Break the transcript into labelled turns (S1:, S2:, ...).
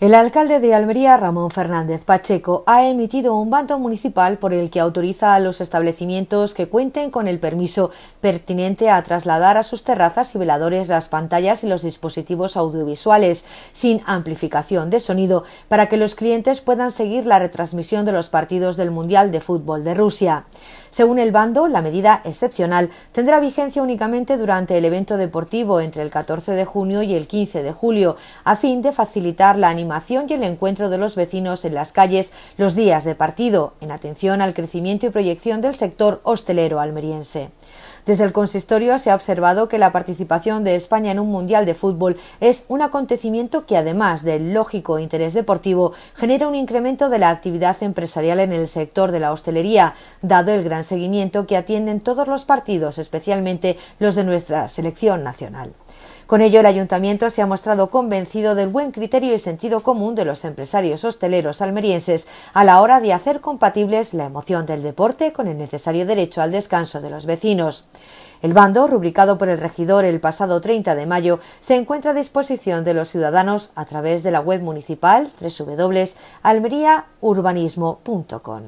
S1: El alcalde de Almería, Ramón Fernández Pacheco, ha emitido un bando municipal por el que autoriza a los establecimientos que cuenten con el permiso pertinente a trasladar a sus terrazas y veladores las pantallas y los dispositivos audiovisuales sin amplificación de sonido para que los clientes puedan seguir la retransmisión de los partidos del Mundial de Fútbol de Rusia. Según el bando, la medida excepcional tendrá vigencia únicamente durante el evento deportivo entre el 14 de junio y el 15 de julio, a fin de facilitar la animación y el encuentro de los vecinos en las calles los días de partido, en atención al crecimiento y proyección del sector hostelero almeriense. Desde el consistorio se ha observado que la participación de España en un Mundial de Fútbol es un acontecimiento que, además del lógico interés deportivo, genera un incremento de la actividad empresarial en el sector de la hostelería, dado el gran seguimiento que atienden todos los partidos, especialmente los de nuestra selección nacional. Con ello, el ayuntamiento se ha mostrado convencido del buen criterio y sentido común de los empresarios hosteleros almerienses a la hora de hacer compatibles la emoción del deporte con el necesario derecho al descanso de los vecinos. El bando, rubricado por el regidor el pasado 30 de mayo, se encuentra a disposición de los ciudadanos a través de la web municipal www.almeriaurbanismo.com.